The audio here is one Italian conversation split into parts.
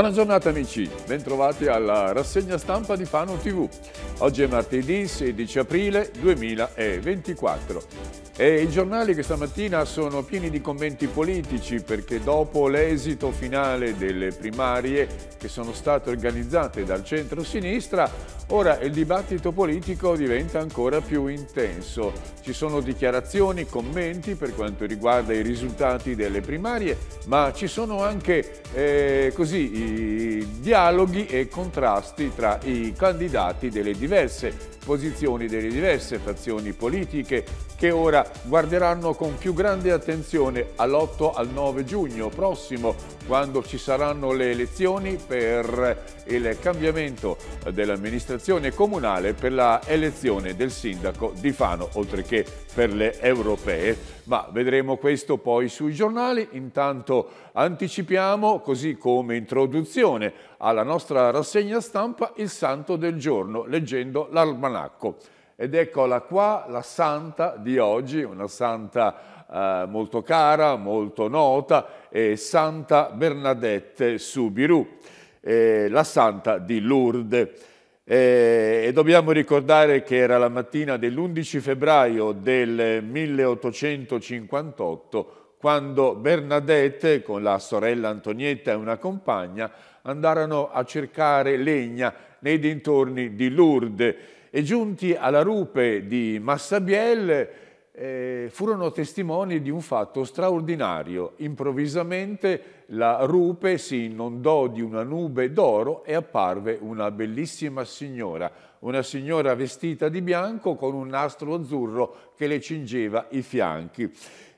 Buona giornata amici, bentrovati alla rassegna stampa di Fano TV. Oggi è martedì 16 aprile 2024 e i giornali questa mattina sono pieni di commenti politici perché dopo l'esito finale delle primarie che sono state organizzate dal centro-sinistra Ora il dibattito politico diventa ancora più intenso. Ci sono dichiarazioni, commenti per quanto riguarda i risultati delle primarie, ma ci sono anche eh, così, dialoghi e contrasti tra i candidati delle diverse posizioni, delle diverse fazioni politiche che ora guarderanno con più grande attenzione all'8 al 9 giugno prossimo quando ci saranno le elezioni per il cambiamento dell'amministrazione amministrazione comunale per la elezione del sindaco di Fano, oltre che per le europee. Ma vedremo questo poi sui giornali. Intanto anticipiamo, così come introduzione alla nostra rassegna stampa, il santo del giorno, leggendo l'almanacco. Ed eccola qua, la santa di oggi, una santa Uh, molto cara, molto nota, è Santa Bernadette Subiru, eh, la santa di Lourdes. E, eh, e dobbiamo ricordare che era la mattina dell'11 febbraio del 1858 quando Bernadette con la sorella Antonietta e una compagna andarono a cercare legna nei dintorni di Lourdes e giunti alla rupe di Massabielle eh, furono testimoni di un fatto straordinario. Improvvisamente la rupe si inondò di una nube d'oro e apparve una bellissima signora, una signora vestita di bianco con un nastro azzurro che le cingeva i fianchi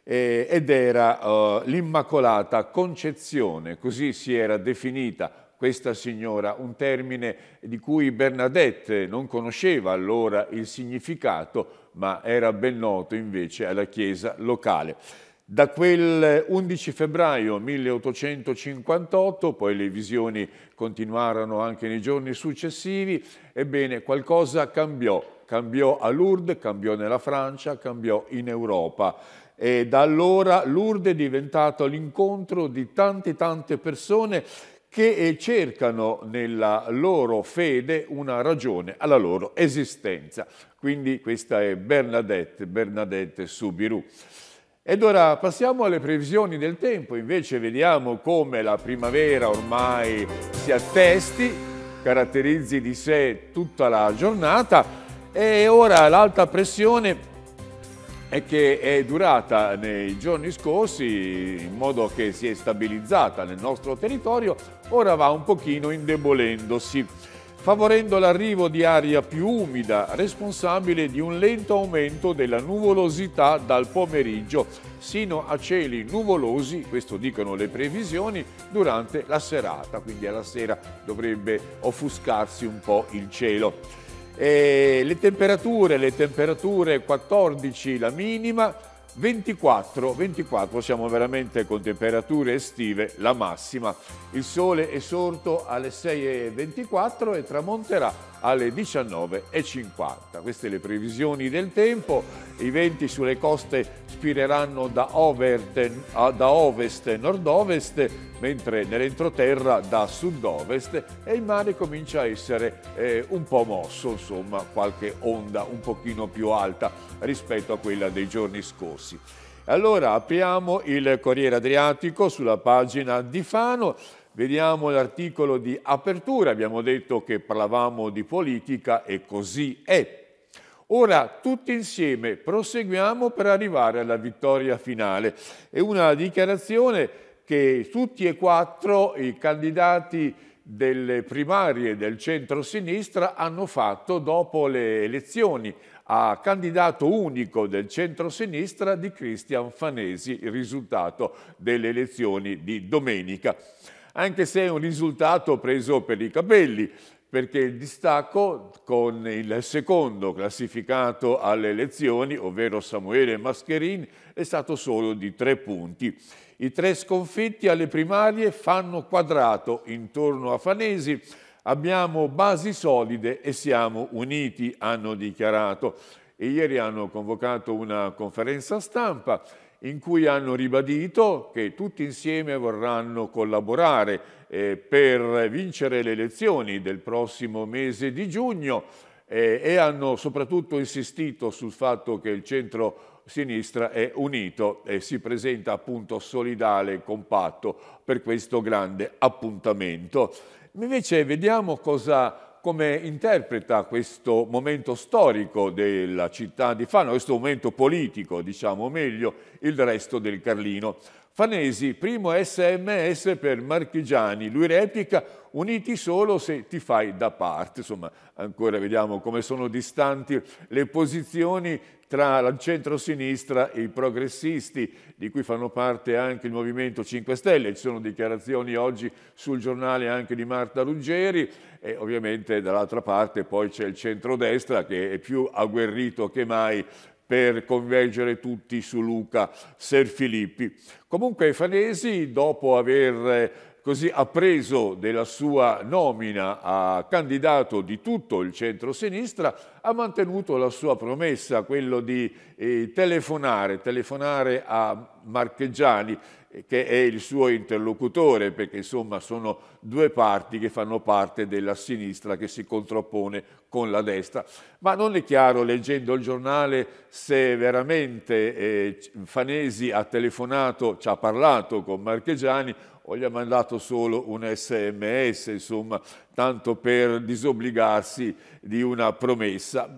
eh, ed era uh, l'Immacolata Concezione, così si era definita questa signora, un termine di cui Bernadette non conosceva allora il significato, ma era ben noto invece alla Chiesa locale. Da quel 11 febbraio 1858, poi le visioni continuarono anche nei giorni successivi, ebbene qualcosa cambiò, cambiò a Lourdes, cambiò nella Francia, cambiò in Europa. E da allora Lourdes è diventato l'incontro di tante tante persone che eh, cercano nella loro fede una ragione alla loro esistenza. Quindi questa è Bernadette, Bernadette Subiru. Ed ora passiamo alle previsioni del tempo, invece vediamo come la primavera ormai si attesti, caratterizzi di sé tutta la giornata e ora l'alta pressione e che è durata nei giorni scorsi in modo che si è stabilizzata nel nostro territorio, ora va un pochino indebolendosi, favorendo l'arrivo di aria più umida, responsabile di un lento aumento della nuvolosità dal pomeriggio, sino a cieli nuvolosi, questo dicono le previsioni, durante la serata, quindi alla sera dovrebbe offuscarsi un po' il cielo. E le temperature, le temperature 14 la minima, 24, 24 siamo veramente con temperature estive la massima. Il sole è sorto alle 6.24 e tramonterà alle 19.50. Queste le previsioni del tempo, i venti sulle coste spireranno da, ah, ovest e nord-ovest, mentre nell'entroterra da sud-ovest e il mare comincia a essere eh, un po' mosso, insomma qualche onda un pochino più alta rispetto a quella dei giorni scorsi. Allora apriamo il Corriere Adriatico sulla pagina di Fano Vediamo l'articolo di apertura, abbiamo detto che parlavamo di politica e così è. Ora tutti insieme proseguiamo per arrivare alla vittoria finale. È una dichiarazione che tutti e quattro i candidati delle primarie del centro-sinistra hanno fatto dopo le elezioni a candidato unico del centro-sinistra di Cristian Fanesi, il risultato delle elezioni di domenica anche se è un risultato preso per i capelli, perché il distacco con il secondo classificato alle elezioni, ovvero Samuele Mascherin, è stato solo di tre punti. I tre sconfitti alle primarie fanno quadrato intorno a Fanesi. Abbiamo basi solide e siamo uniti, hanno dichiarato. E ieri hanno convocato una conferenza stampa in cui hanno ribadito che tutti insieme vorranno collaborare eh, per vincere le elezioni del prossimo mese di giugno eh, e hanno soprattutto insistito sul fatto che il centro-sinistra è unito e si presenta appunto solidale e compatto per questo grande appuntamento. Invece vediamo cosa come interpreta questo momento storico della città di Fano, questo momento politico, diciamo meglio, il resto del Carlino. Fanesi, primo sms per Marchigiani, lui replica uniti solo se ti fai da parte, insomma ancora vediamo come sono distanti le posizioni tra il centro-sinistra e i progressisti, di cui fanno parte anche il Movimento 5 Stelle. Ci sono dichiarazioni oggi sul giornale anche di Marta Ruggeri e ovviamente dall'altra parte poi c'è il centrodestra che è più agguerrito che mai per convergere tutti su Luca Serfilippi. Comunque i fanesi, dopo aver così appreso della sua nomina a candidato di tutto il centro-sinistra, ha mantenuto la sua promessa, quello di eh, telefonare, telefonare a Marchegiani, eh, che è il suo interlocutore, perché insomma sono due parti che fanno parte della sinistra che si contrappone con la destra. Ma non è chiaro, leggendo il giornale, se veramente eh, Fanesi ha telefonato, ci ha parlato con Marchegiani, o gli ha mandato solo un sms, insomma, tanto per disobbligarsi di una promessa.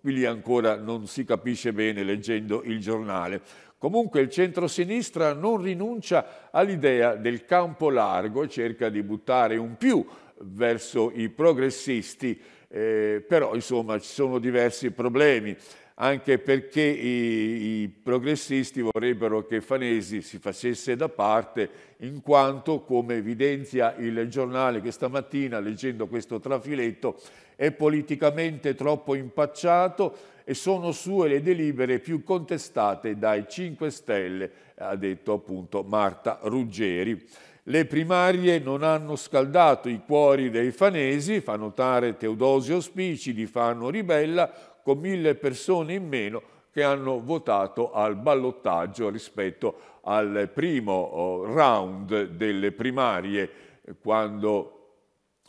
Qui lì ancora non si capisce bene leggendo il giornale. Comunque il centrosinistra non rinuncia all'idea del campo largo cerca di buttare un più verso i progressisti, eh, però insomma ci sono diversi problemi anche perché i, i, progressisti vorrebbero che Fanesi si facesse da parte, in quanto, come evidenzia il giornale che stamattina, leggendo questo trafiletto, è politicamente troppo impacciato e sono sue le delibere più contestate dai 5 Stelle, ha detto appunto Marta Ruggeri. Le primarie non hanno scaldato i cuori dei fanesi, fa notare Teodosio Spici di Fanno Ribella, con mille persone in meno che hanno votato al ballottaggio rispetto al primo oh, round delle primarie quando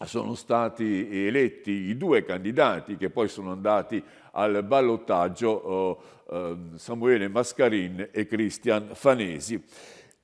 sono stati eletti i due candidati che poi sono andati al ballottaggio oh, ehm, Samuele Mascarin e Cristian Fanesi.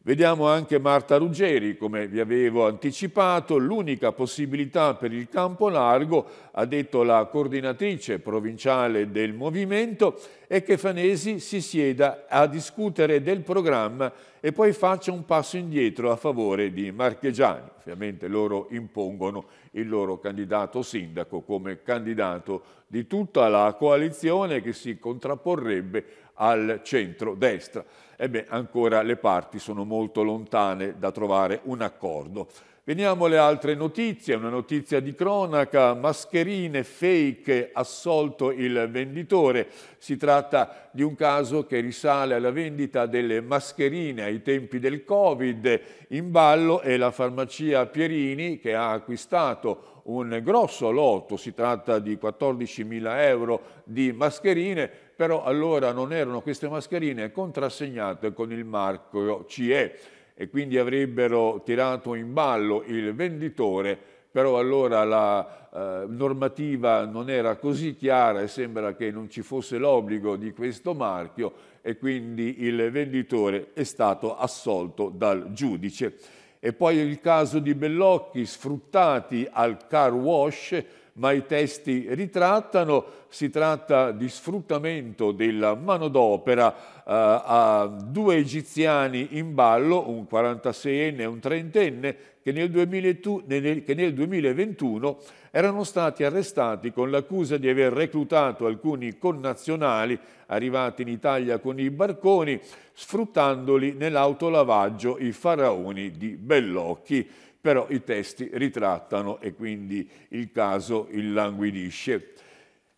Vediamo anche Marta Ruggeri, come vi avevo anticipato, l'unica possibilità per il campo largo, ha detto la coordinatrice provinciale del movimento, è che Fanesi si sieda a discutere del programma e poi faccia un passo indietro a favore di Marchegiani. Ovviamente loro impongono il loro candidato sindaco come candidato di tutta la coalizione che si contrapporrebbe al centro-destra. Ebbene, ancora le parti sono molto lontane da trovare un accordo. Veniamo alle altre notizie, una notizia di cronaca, mascherine fake, assolto il venditore. Si tratta di un caso che risale alla vendita delle mascherine ai tempi del Covid. In ballo è la farmacia Pierini che ha acquistato un grosso lotto, si tratta di 14.000 euro di mascherine però allora non erano queste mascherine contrassegnate con il marchio CE e quindi avrebbero tirato in ballo il venditore, però allora la eh, normativa non era così chiara e sembra che non ci fosse l'obbligo di questo marchio e quindi il venditore è stato assolto dal giudice. E poi il caso di Bellocchi sfruttati al car wash ma i testi ritrattano, si tratta di sfruttamento della manodopera eh, a due egiziani in ballo, un 46enne e un 30enne, che nel, 2000, che nel 2021 erano stati arrestati con l'accusa di aver reclutato alcuni connazionali arrivati in Italia con i barconi, sfruttandoli nell'autolavaggio i faraoni di Bellocchi però i testi ritrattano e quindi il caso illanguidisce.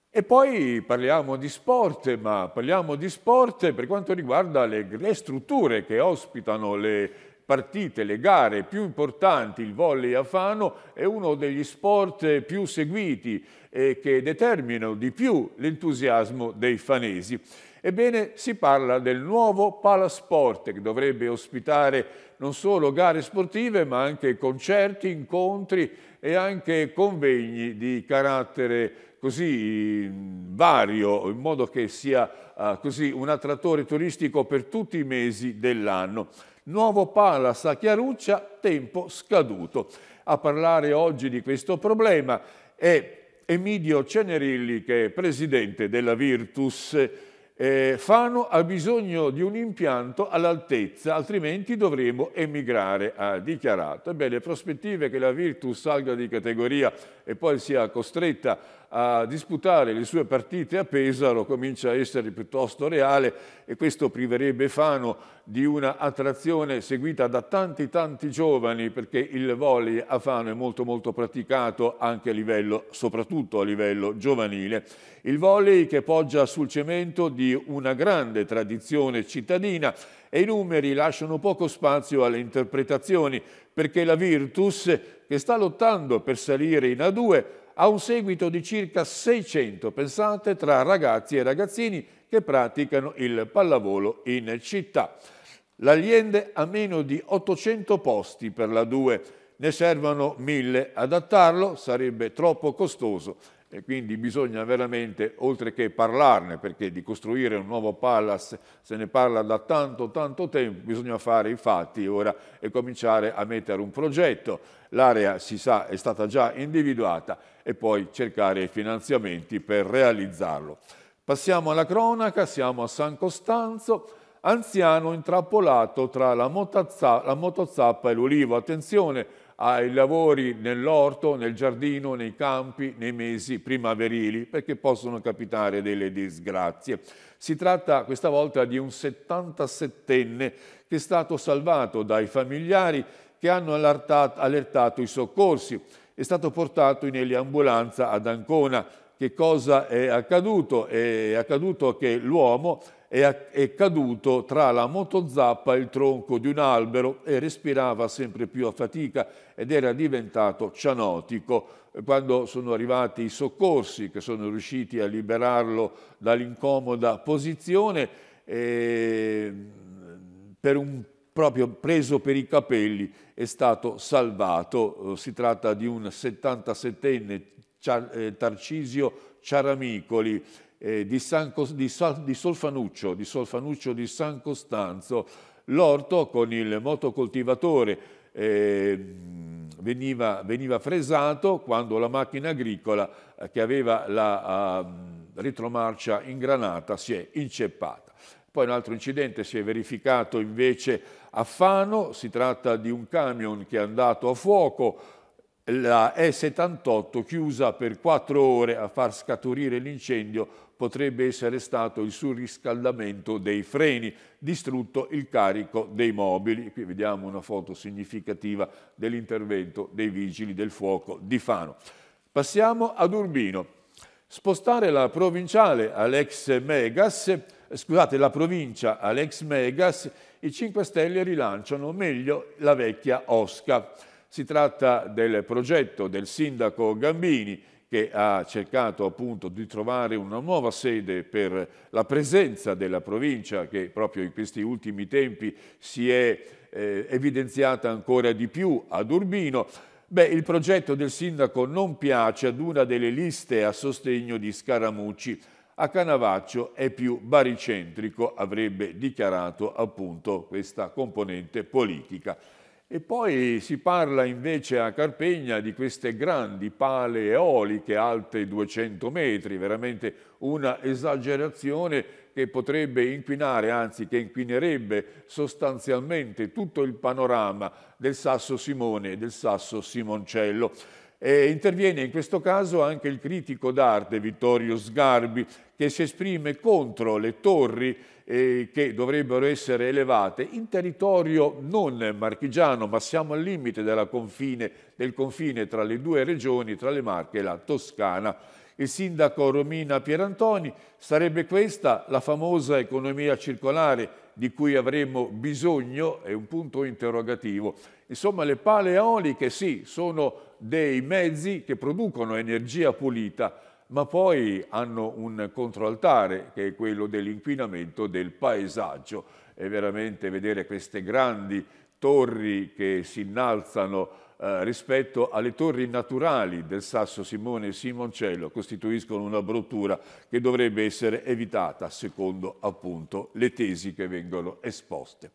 E poi parliamo di sport, ma parliamo di sport per quanto riguarda le, le strutture che ospitano le partite, le gare più importanti, il volley a Fano è uno degli sport più seguiti e che determinano di più l'entusiasmo dei fanesi. Ebbene, si parla del nuovo Palasport che dovrebbe ospitare non solo gare sportive ma anche concerti, incontri e anche convegni di carattere così mm, vario, in modo che sia uh, così un attrattore turistico per tutti i mesi dell'anno. Nuovo Palas a Chiaruccia, tempo scaduto. A parlare oggi di questo problema è Emidio Cenerilli, che è presidente della Virtus eh, Fano ha bisogno di un impianto all'altezza, altrimenti dovremo emigrare, ha dichiarato. Ebbene, le prospettive che la Virtus salga di categoria e poi sia costretta a disputare le sue partite a Pesaro comincia a essere piuttosto reale e questo priverebbe Fano di una attrazione seguita da tanti tanti giovani perché il volley a Fano è molto molto praticato anche a livello, soprattutto a livello giovanile. Il volley che poggia sul cemento di una grande tradizione cittadina e i numeri lasciano poco spazio alle interpretazioni perché la Virtus, che sta lottando per salire in A2, ha un seguito di circa 600, pensate, tra ragazzi e ragazzini che praticano il pallavolo in città. L'Aliende ha meno di 800 posti per la 2, ne servono 1000. Adattarlo sarebbe troppo costoso e quindi bisogna veramente, oltre che parlarne, perché di costruire un nuovo palace se ne parla da tanto tanto tempo, bisogna fare i fatti ora e cominciare a mettere un progetto. L'area, si sa, è stata già individuata e poi cercare i finanziamenti per realizzarlo. Passiamo alla cronaca, siamo a San Costanzo, anziano intrappolato tra la, motozza, la motozappa e l'olivo. Attenzione, ai lavori nell'orto, nel giardino, nei campi, nei mesi primaverili, perché possono capitare delle disgrazie. Si tratta questa volta di un 77enne che è stato salvato dai familiari che hanno allertato, allertato i soccorsi. È stato portato in eliambulanza ad Ancona. Che cosa è accaduto? È accaduto che l'uomo è, è caduto tra la motozappa e il tronco di un albero e respirava sempre più a fatica ed era diventato cianotico. Quando sono arrivati i soccorsi che sono riusciti a liberarlo dall'incomoda posizione, eh, per un proprio preso per i capelli è stato salvato. Si tratta di un 77enne eh, Tarcisio Ciaramicoli eh, di, San, di, San, di, Solfanuccio, di Solfanuccio di San Costanzo, l'orto con il motocoltivatore eh, veniva, veniva, fresato quando la macchina agricola eh, che aveva la uh, retromarcia ingranata si è inceppata. Poi un altro incidente si è verificato invece a Fano, si tratta di un camion che è andato a fuoco, la E78 chiusa per quattro ore a far scaturire l'incendio potrebbe essere stato il surriscaldamento dei freni, distrutto il carico dei mobili. Qui vediamo una foto significativa dell'intervento dei vigili del fuoco di Fano. Passiamo ad Urbino. Spostare la provinciale all'ex Megas, scusate, la provincia all'ex Megas, i 5 Stelle rilanciano meglio la vecchia Oscar. Si tratta del progetto del sindaco Gambini che ha cercato appunto di trovare una nuova sede per la presenza della provincia che proprio in questi ultimi tempi si è eh, evidenziata ancora di più ad Urbino. Beh, il progetto del sindaco non piace ad una delle liste a sostegno di Scaramucci. A Canavaccio è più baricentrico, avrebbe dichiarato appunto questa componente politica. E poi si parla invece a Carpegna di queste grandi pale eoliche alte 200 metri, veramente una esagerazione che potrebbe inquinare, anzi che inquinerebbe sostanzialmente tutto il panorama del Sasso Simone e del Sasso Simoncello. E interviene in questo caso anche il critico d'arte Vittorio Sgarbi che si esprime contro le torri eh, che dovrebbero essere elevate in territorio non marchigiano ma siamo al limite confine, del confine tra le due regioni, tra le Marche e la Toscana. Il sindaco Romina Pierantoni sarebbe questa la famosa economia circolare di cui avremmo bisogno? È un punto interrogativo. Insomma le pale eoliche sì, sono dei mezzi che producono energia pulita, ma poi hanno un controaltare che è quello dell'inquinamento del paesaggio. È veramente vedere queste grandi torri che si innalzano eh, rispetto alle torri naturali del Sasso Simone e Simoncello costituiscono una bruttura che dovrebbe essere evitata secondo appunto le tesi che vengono esposte.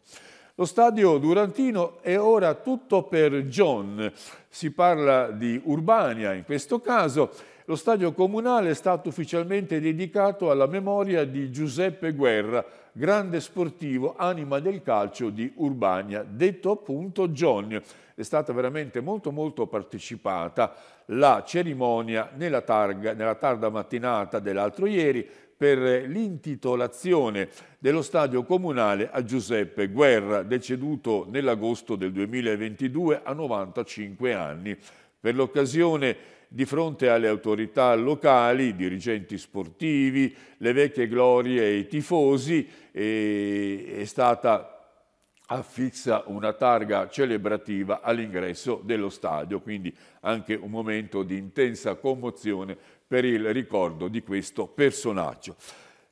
Lo stadio Durantino è ora tutto per John. Si parla di Urbania in questo caso. Lo stadio comunale è stato ufficialmente dedicato alla memoria di Giuseppe Guerra, grande sportivo, anima del calcio di Urbania, detto appunto John. È stata veramente molto molto partecipata la cerimonia nella, targa, nella tarda mattinata dell'altro ieri per l'intitolazione dello stadio comunale a Giuseppe Guerra, deceduto nell'agosto del 2022 a 95 anni. Per l'occasione di fronte alle autorità locali, i dirigenti sportivi, le vecchie glorie e i tifosi, eh, è stata affissa una targa celebrativa all'ingresso dello stadio, quindi anche un momento di intensa commozione per il ricordo di questo personaggio.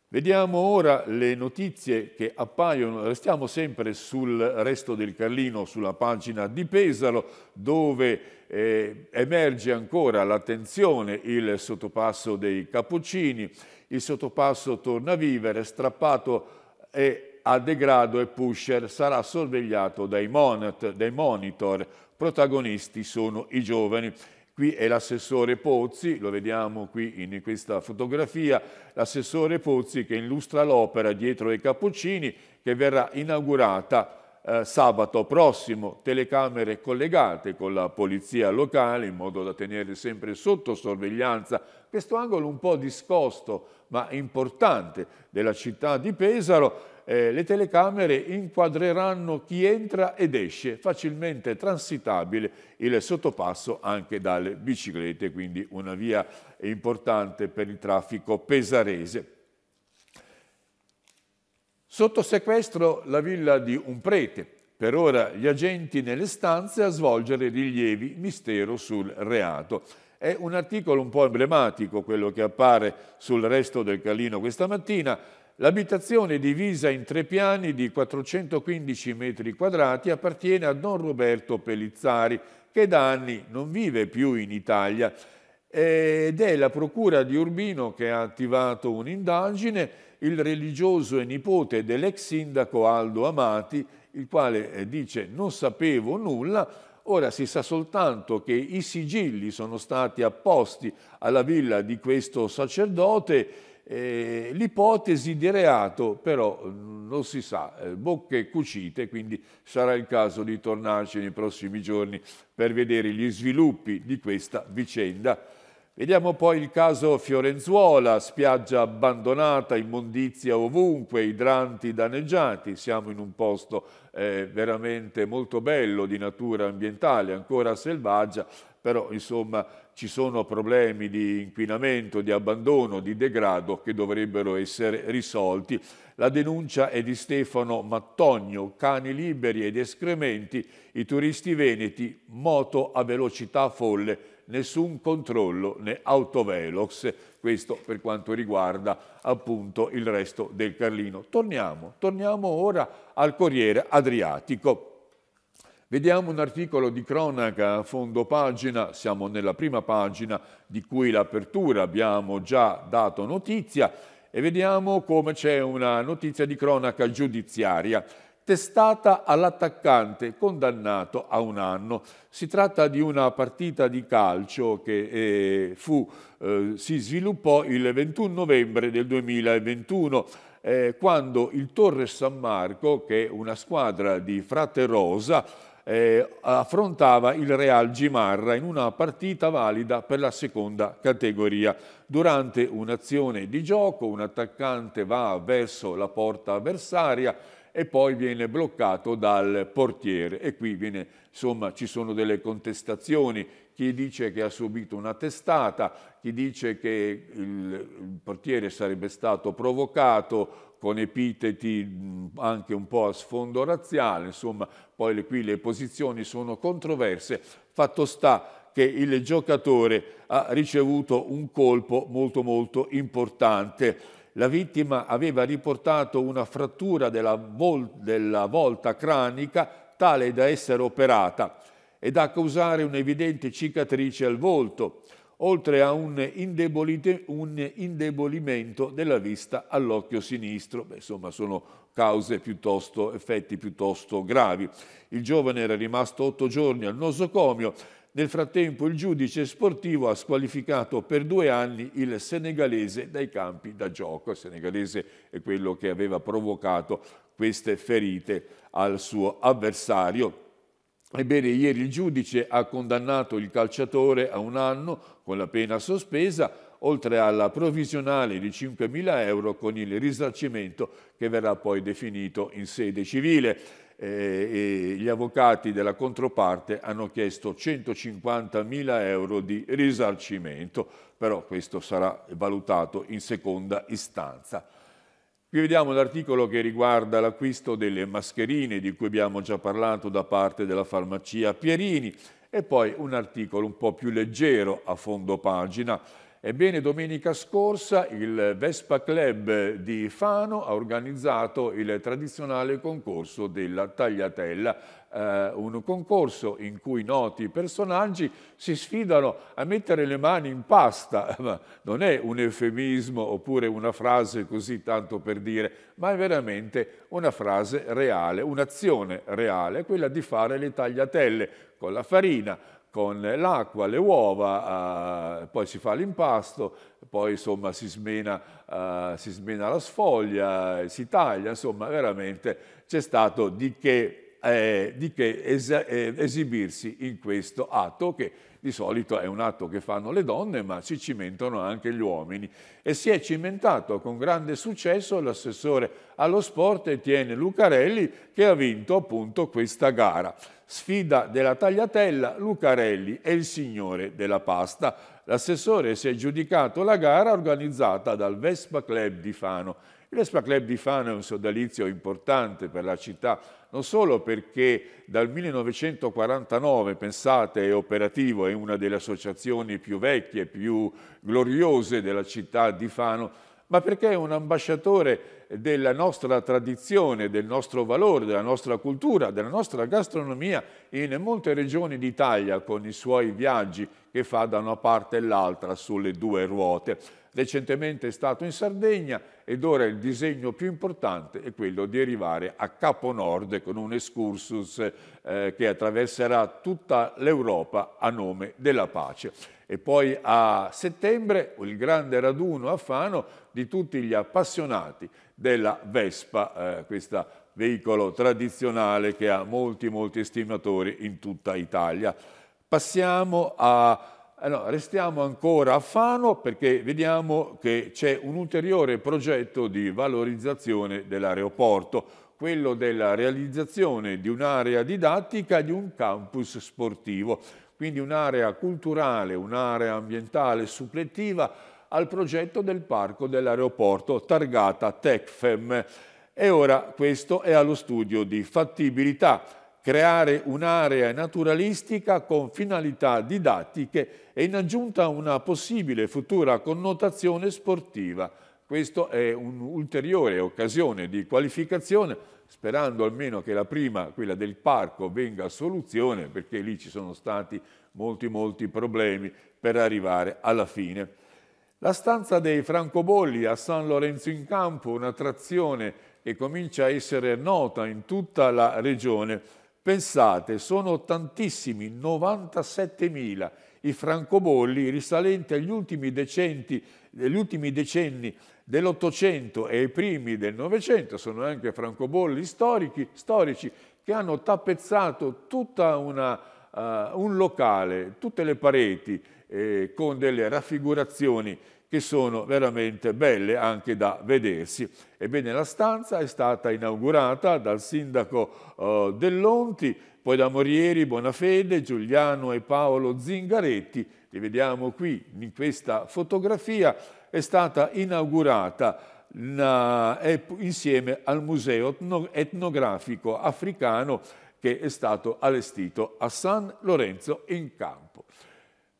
Vediamo ora le notizie che appaiono, restiamo sempre sul resto del Carlino, sulla pagina di Pesaro, dove eh, emerge ancora l'attenzione il sottopasso dei Cappuccini, il sottopasso torna a vivere, strappato e a degrado e pusher sarà sorvegliato dai, monat, dai monitor, protagonisti sono i giovani. Qui è l'assessore Pozzi, lo vediamo qui in questa fotografia, l'assessore Pozzi che illustra l'opera dietro ai Cappuccini che verrà inaugurata eh, sabato prossimo, telecamere collegate con la polizia locale in modo da tenere sempre sotto sorveglianza questo angolo un po' discosto ma importante della città di Pesaro eh, le telecamere inquadreranno chi entra ed esce, facilmente transitabile il sottopasso anche dalle biciclette, quindi una via importante per il traffico pesarese. Sotto sequestro la villa di un prete, per ora gli agenti nelle stanze a svolgere rilievi mistero sul reato. È un articolo un po' emblematico quello che appare sul resto del Calino questa mattina, L'abitazione divisa in tre piani di 415 metri quadrati appartiene a Don Roberto Pellizzari, che da anni non vive più in Italia ed è la procura di Urbino che ha attivato un'indagine. Il religioso e nipote dell'ex sindaco Aldo Amati, il quale eh, dice non sapevo nulla, Ora si sa soltanto che i sigilli sono stati apposti alla villa di questo sacerdote eh, l'ipotesi di reato però mm, non si sa, eh, bocche cucite, quindi sarà il caso di tornarci nei prossimi giorni per vedere gli sviluppi di questa vicenda. Vediamo poi il caso Fiorenzuola, spiaggia abbandonata, immondizia ovunque, idranti danneggiati. Siamo in un posto eh, veramente molto bello di natura ambientale, ancora selvaggia, però insomma ci sono problemi di inquinamento, di abbandono, di degrado che dovrebbero essere risolti. La denuncia è di Stefano Mattogno, cani liberi ed escrementi, i turisti veneti, moto a velocità folle, nessun controllo né autovelox. Questo per quanto riguarda appunto il resto del Carlino. Torniamo, torniamo ora al Corriere Adriatico. Vediamo un articolo di cronaca a fondo pagina, siamo nella prima pagina di cui l'apertura abbiamo già dato notizia e vediamo come c'è una notizia di cronaca giudiziaria testata all'attaccante condannato a un anno. Si tratta di una partita di calcio che eh, fu, eh, si sviluppò il 21 novembre del 2021 eh, quando il Torre San Marco, che è una squadra di Frate Rosa, eh, affrontava il Real Gimarra in una partita valida per la seconda categoria. Durante un'azione di gioco un attaccante va verso la porta avversaria e poi viene bloccato dal portiere e qui viene, insomma, ci sono delle contestazioni, chi dice che ha subito una testata, chi dice che il, il portiere sarebbe stato provocato con epiteti anche un po' a sfondo razziale, insomma, poi le, qui le posizioni sono controverse, fatto sta che il giocatore ha ricevuto un colpo molto molto importante la vittima aveva riportato una frattura della, vol della volta cranica tale da essere operata e da causare un'evidente cicatrice al volto, oltre a un, un indebolimento della vista all'occhio sinistro. Beh, insomma, sono cause piuttosto, effetti piuttosto gravi. Il giovane era rimasto otto giorni al nosocomio nel frattempo il giudice sportivo ha squalificato per due anni il senegalese dai campi da gioco. Il senegalese è quello che aveva provocato queste ferite al suo avversario. Ebbene, ieri il giudice ha condannato il calciatore a un anno con la pena sospesa, oltre alla provvisionale di 5.000 euro con il risarcimento che verrà poi definito in sede civile eh, e gli avvocati della controparte hanno chiesto 150.000 euro di risarcimento, però questo sarà valutato in seconda istanza. Qui vediamo l'articolo che riguarda l'acquisto delle mascherine di cui abbiamo già parlato da parte della farmacia Pierini e poi un articolo un po' più leggero a fondo pagina Ebbene, domenica scorsa il Vespa Club di Fano ha organizzato il tradizionale concorso della tagliatella, eh, un concorso in cui noti personaggi si sfidano a mettere le mani in pasta. Ma non è un eufemismo oppure una frase così tanto per dire, ma è veramente una frase reale, un'azione reale, quella di fare le tagliatelle con la farina, con l'acqua, le uova, eh, poi si fa l'impasto, poi insomma si smena, eh, si smena la sfoglia, si taglia, insomma veramente c'è stato di che, eh, di che es eh, esibirsi in questo atto che di solito è un atto che fanno le donne, ma si cimentano anche gli uomini. E si è cimentato con grande successo l'assessore allo sport Etienne Lucarelli che ha vinto appunto questa gara sfida della tagliatella, Lucarelli è il signore della pasta. L'assessore si è giudicato la gara organizzata dal Vespa Club di Fano. Il Vespa Club di Fano è un sodalizio importante per la città, non solo perché dal 1949, pensate, è operativo, è una delle associazioni più vecchie, e più gloriose della città di Fano, ma perché è un ambasciatore della nostra tradizione, del nostro valore, della nostra cultura, della nostra gastronomia in molte regioni d'Italia con i suoi viaggi che fa da una parte e l'altra sulle due ruote. Recentemente è stato in Sardegna ed ora il disegno più importante è quello di arrivare a Capo Nord con un excursus eh, che attraverserà tutta l'Europa a nome della pace. E poi a settembre il grande raduno a Fano di tutti gli appassionati della Vespa, eh, questa veicolo tradizionale che ha molti molti estimatori in tutta Italia. Passiamo a... Eh, no, restiamo ancora a Fano perché vediamo che c'è un ulteriore progetto di valorizzazione dell'aeroporto, quello della realizzazione di un'area didattica e di un campus sportivo, quindi un'area culturale, un'area ambientale suppletiva al progetto del parco dell'aeroporto targata TECFEM. E ora questo è allo studio di fattibilità creare un'area naturalistica con finalità didattiche e in aggiunta una possibile futura connotazione sportiva. Questo è un'ulteriore occasione di qualificazione, sperando almeno che la prima, quella del parco, venga a soluzione, perché lì ci sono stati molti molti problemi per arrivare alla fine. La stanza dei francobolli a San Lorenzo in Campo, un'attrazione che comincia a essere nota in tutta la regione, Pensate, sono tantissimi, 97.000 i francobolli risalenti agli ultimi, decenti, agli ultimi decenni dell'Ottocento e ai primi del Novecento, sono anche francobolli storici, storici che hanno tappezzato tutta una, uh, un locale, tutte le pareti eh, con delle raffigurazioni che sono veramente belle anche da vedersi. Ebbene, la stanza è stata inaugurata dal sindaco eh, Dell'Onti, poi da Morieri, Bonafede, Giuliano e Paolo Zingaretti, li vediamo qui in questa fotografia, è stata inaugurata insieme al Museo etnografico africano che è stato allestito a San Lorenzo in Campo.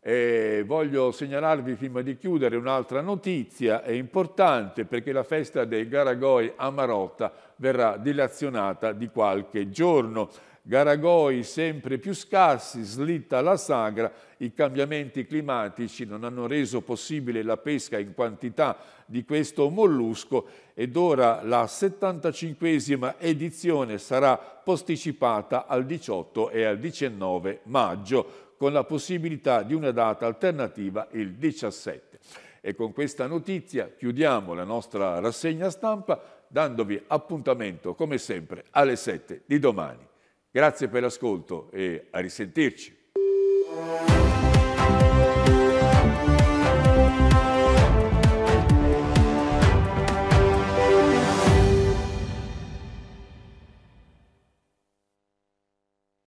E voglio segnalarvi prima di chiudere un'altra notizia, è importante perché la festa dei Garagoi a Marotta verrà dilazionata di qualche giorno. Garagoi sempre più scarsi, slitta la sagra, i cambiamenti climatici non hanno reso possibile la pesca in quantità di questo mollusco ed ora la 75esima edizione sarà posticipata al 18 e al 19 maggio con la possibilità di una data alternativa il 17. E con questa notizia chiudiamo la nostra rassegna stampa dandovi appuntamento come sempre alle 7 di domani. Grazie per l'ascolto e a risentirci.